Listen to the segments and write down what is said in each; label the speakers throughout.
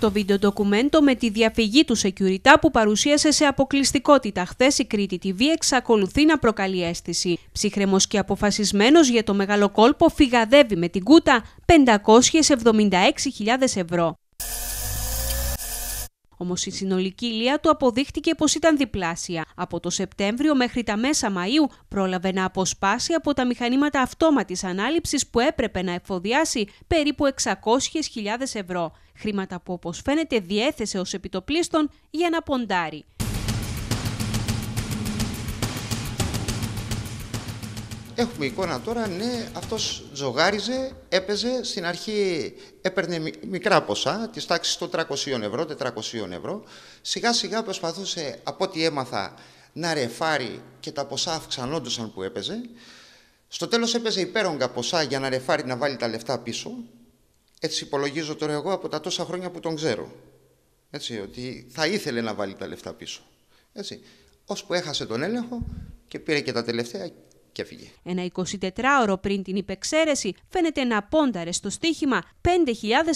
Speaker 1: Το βίντεο ντοκουμέντο με τη διαφυγή του Security που παρουσίασε σε αποκλειστικότητα χθες η Κρήτη TV εξακολουθεί να προκαλεί αίσθηση. Ψύχρεμο και αποφασισμένος για το μεγάλο κόλπο φυγαδεύει με την κούτα 576.000 ευρώ. Όμως η συνολική ηλία του αποδείχτηκε πως ήταν διπλάσια. Από το Σεπτέμβριο μέχρι τα μέσα Μαΐου πρόλαβε να αποσπάσει από τα μηχανήματα αυτόματης ανάληψης που έπρεπε να εφοδιάσει περίπου 600.000 ευρώ. Χρήματα που όπως φαίνεται διέθεσε ως επιτοπλίστων για να ποντάρει.
Speaker 2: Έχουμε εικόνα
Speaker 1: τώρα, ναι, αυτός ζογάριζε,
Speaker 2: έπαιζε, στην αρχή έπαιρνε μικρά ποσά, της τάξης των 300 ευρώ, 400 ευρώ. Σιγά σιγά προσπαθούσε, από ό,τι έμαθα, να ρεφάρει και τα ποσά αυξανόντουσαν που έπαιζε. Στο τέλος έπαιζε υπέρογκα ποσά για να ρεφάρει να βάλει τα λεφτά πίσω. Έτσι υπολογίζω τώρα εγώ από τα τόσα χρόνια που τον ξέρω. Έτσι, ότι θα ήθελε να βάλει τα λεφτά πίσω. Έτσι. Ώσπου έχασε τον έλεγχο και πήρε και τα τελευταία
Speaker 1: ενα Ένα 24ωρο πριν την υπεξαίρεση φαίνεται να πόνταρε στο στοίχημα 5.000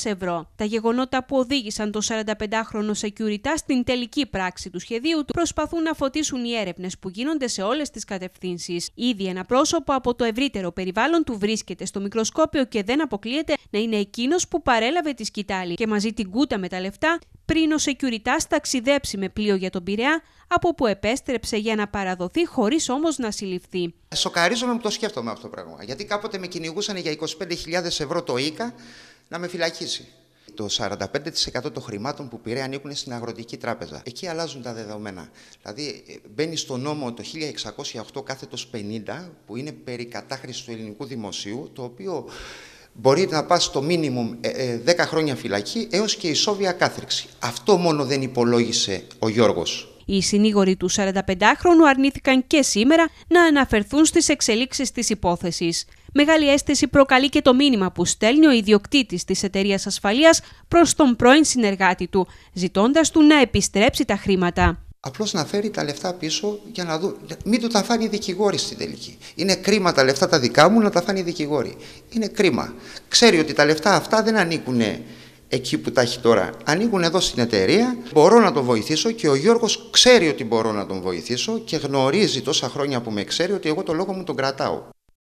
Speaker 1: ευρώ. Τα γεγονότα που οδήγησαν το 45χρονο Σεκιουριτά στην τελική πράξη του σχεδίου του προσπαθούν να φωτίσουν οι έρευνες που γίνονται σε όλες τις κατευθύνσεις. Ήδη ένα πρόσωπο από το ευρύτερο περιβάλλον του βρίσκεται στο μικροσκόπιο και δεν αποκλείεται να είναι εκείνος που παρέλαβε τη σκητάλη και μαζί την κούτα με τα λεφτά πριν ο Σεκιουριτάς ταξιδέψει με πλοίο για τον Πειραιά, από που επέστρεψε για να παραδοθεί χωρίς όμως να συλληφθεί.
Speaker 2: Σοκαρίζομαι που το σκέφτομαι αυτό το πράγμα, γιατί κάποτε με κυνηγούσαν για 25.000 ευρώ το ΙΚΑ να με φυλακίσει. Το 45% των χρημάτων που πήρε ανήκουν στην Αγροτική Τράπεζα. Εκεί αλλάζουν τα δεδομένα. Δηλαδή, μπαίνει στο νόμο το 1608 κάθετος 50, που είναι περί κατάχρησης του ελληνικού δημοσίου, το οποίο μπορεί να πας στο μίνιμουμ 10 ε, ε, χρόνια φυλακή έως και ισόβια κάθριξη. Αυτό μόνο δεν υπολόγισε ο Γιώργος.
Speaker 1: Οι συνήγοροι του 45χρονου αρνήθηκαν και σήμερα να αναφερθούν στις εξελίξεις της υπόθεσης. Μεγάλη αίσθηση προκαλεί και το μήνυμα που στέλνει ο ιδιοκτήτης της εταιρείας ασφαλείας προς τον πρώην συνεργάτη του, ζητώντας του να επιστρέψει τα χρήματα. Απλώς να φέρει τα λεφτά πίσω για να δω.
Speaker 2: Μην του τα φάνει οι δικηγόροι στην τελική. Είναι κρίμα τα λεφτά τα δικά μου να τα φάνει οι δικηγόροι. Είναι κρίμα. Ξέρει ότι τα λεφτά αυτά δεν ανήκουν εκεί που τα έχει τώρα. Ανήκουν εδώ στην εταιρεία, μπορώ να τον βοηθήσω και ο Γιώργος ξέρει ότι μπορώ να τον βοηθήσω και γνωρίζει τόσα χρόνια που με ξέρει ότι εγώ το λόγο μου τον κρατάω.